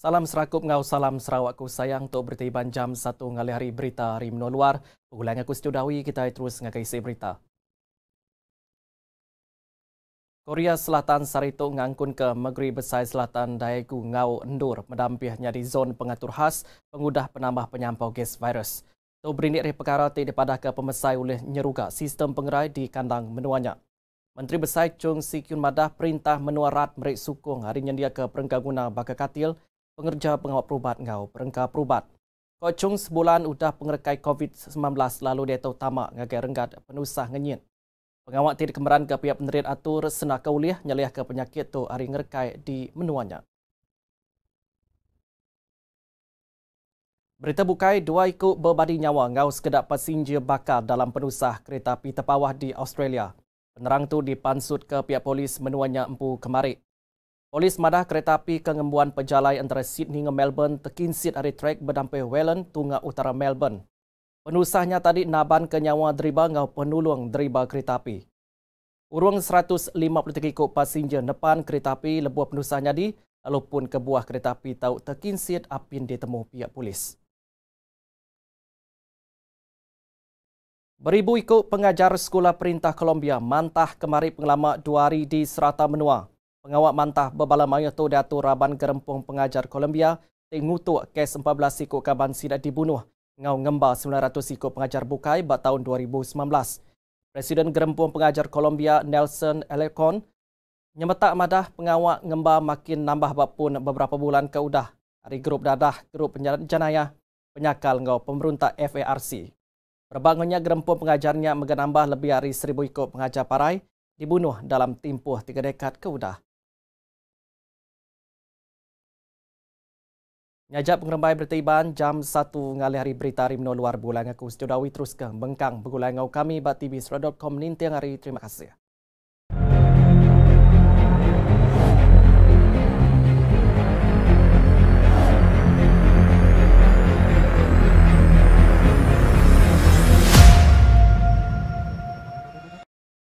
Salam serakup ngau salam Sarawak ku sayang tu bertiban jam 1 ngali hari berita hari menua luar. Pengulang aku Dawi kita terus ngakai isi berita. Korea Selatan Sarito ngangkun ke Megri Besai Selatan Daegu Ngau Endur medampihnya di zon pengatur khas pengudah penambah penyampau gas virus. Tu berindik dari perkara ti dipadah ke pemesai oleh nyeruga sistem pengerai di kandang menuanya. Menteri Besai Chung Si Kyun Madah perintah menua rat merik sukung hari nyendia ke perengkaguna bakar katil pengerja pengawal perubat ngau perengka perubat. Kok sebulan udah pengerekai COVID-19 lalu dia utama ngagai renggat penusah ngenyit. Pengawal tidak kemeran ke pihak penerit atur sena kauliah nyaliah ke penyakit tu hari ngerekai di menuanya. Berita bukai dua ikut berbadi nyawa ngau sekedap pesinjir bakar dalam penusah kereta api terpawah di Australia. Penerang tu dipansut ke pihak polis menuanya empu kemarin. Polis madah kereta api kengembuan pejalai antara Sydney dengan Melbourne terkinsit dari trek berdampai Welland, Tunga Utara Melbourne. Penusahnya tadi naban kenyawa deriba ngau penulung deriba kereta api. Urung 153 ikut pasinja depan kereta api lebuah penusahnya di walaupun kebuah kereta api tahu terkinsit apin ditemu pihak polis. Beribu ikut pengajar sekolah perintah Kolombia mantah kemari pengelama dua hari di serata menua. Pengawal mantah berbala maya tu Datuk Raban Gerempung Pengajar Columbia tengutu kes 14 sikut kaban sidak dibunuh ngau ngembal 900 sikut pengajar bukai bat tahun 2019. Presiden Gerempung Pengajar Columbia Nelson Alecon nyemetak madah pengawal ngembal makin nambah bab beberapa bulan ke udah. Dari grup dadah, grup jenayah, penyakal ngau pemerintah FARC. Perbangunnya gerempung pengajarnya menambah lebih dari seribu ikut pengajar parai dibunuh dalam timpuh tiga dekad ke udah. Ngajak pengerembai bertiban jam 1 ngali hari berita hari menolak luar bulan aku. Sudah terus ke bengkang bergulai ngau kami batibisra.com nintiang hari. Terima kasih.